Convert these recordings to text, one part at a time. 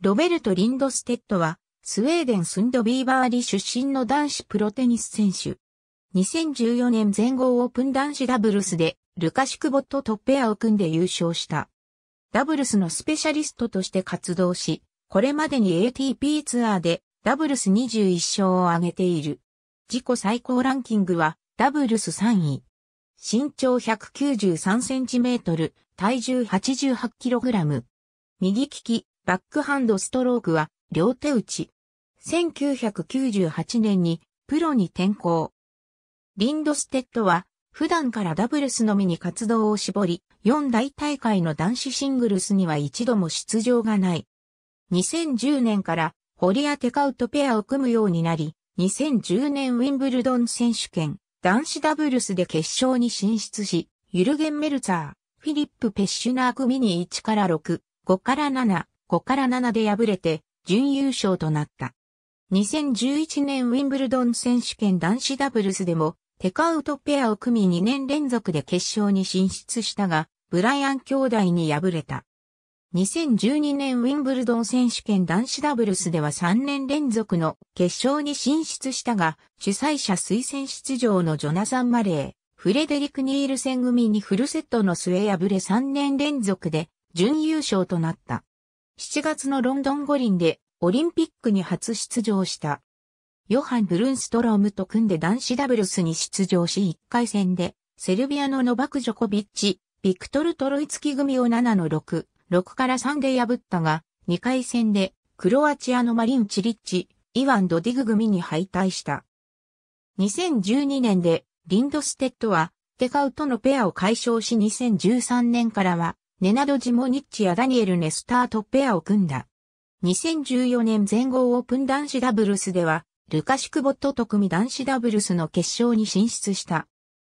ロベルト・リンドステッドは、スウェーデン・スンド・ビーバーリ出身の男子プロテニス選手。2014年全豪オープン男子ダブルスで、ルカシュクボットとペアを組んで優勝した。ダブルスのスペシャリストとして活動し、これまでに ATP ツアーでダブルス21勝を挙げている。自己最高ランキングはダブルス3位。身長1 9 3トル、体重8 8ラム。右利き、バックハンドストロークは両手打ち。1998年にプロに転向。リンドステッドは普段からダブルスのみに活動を絞り、4大大会の男子シングルスには一度も出場がない。2010年からホリアテカウトペアを組むようになり、2010年ウィンブルドン選手権男子ダブルスで決勝に進出し、ユルゲン・メルツァー、フィリップ・ペッシュナー組に1から6、5から7、5から7で敗れて準優勝となった。2011年ウィンブルドン選手権男子ダブルスでもテカウトペアを組み2年連続で決勝に進出したが、ブライアン兄弟に敗れた。2012年ウィンブルドン選手権男子ダブルスでは3年連続の決勝に進出したが、主催者推薦出場のジョナサン・マレー、フレデリク・ニール戦組にフルセットの末敗れ3年連続で準優勝となった。7月のロンドン五輪でオリンピックに初出場した。ヨハン・ブルンストロームと組んで男子ダブルスに出場し1回戦で、セルビアのノバク・ジョコビッチ、ビクトル・トロイツキ組を7の6、6から3で破ったが、2回戦で、クロアチアのマリン・チリッチ、イワン・ドディグ組に敗退した。2012年で、リンドステッドは、テカウとのペアを解消し2013年からは、ネナド・ジモニッチやダニエル・ネスターとペアを組んだ。2014年全豪オープン男子ダブルスでは、ルカシクボットと組男子ダブルスの決勝に進出した。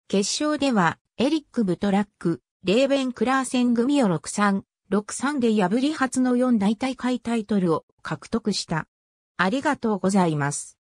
決勝では、エリック・ブトラック、レーベン・クラーセン組を6-3、6-3で破り初の4大大会タイトルを獲得した。ありがとうございます。